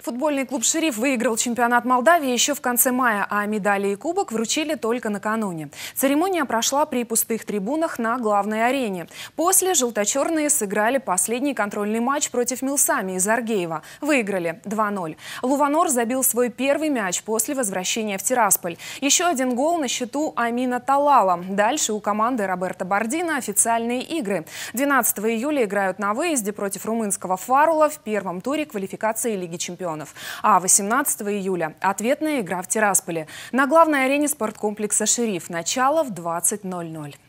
Футбольный клуб «Шериф» выиграл чемпионат Молдавии еще в конце мая, а медали и кубок вручили только накануне. Церемония прошла при пустых трибунах на главной арене. После «желто-черные» сыграли последний контрольный матч против Милсами из Аргеева. Выиграли 2-0. Луванор забил свой первый мяч после возвращения в Тирасполь. Еще один гол на счету Амина Талала. Дальше у команды Роберта Бордина официальные игры. 12 июля играют на выезде против румынского «Фарула» в первом туре квалификации Лиги чемпионов чемпионов. А 18 июля ответная игра в Тирасполе на главной арене спорткомплекса «Шериф». Начало в 20.00.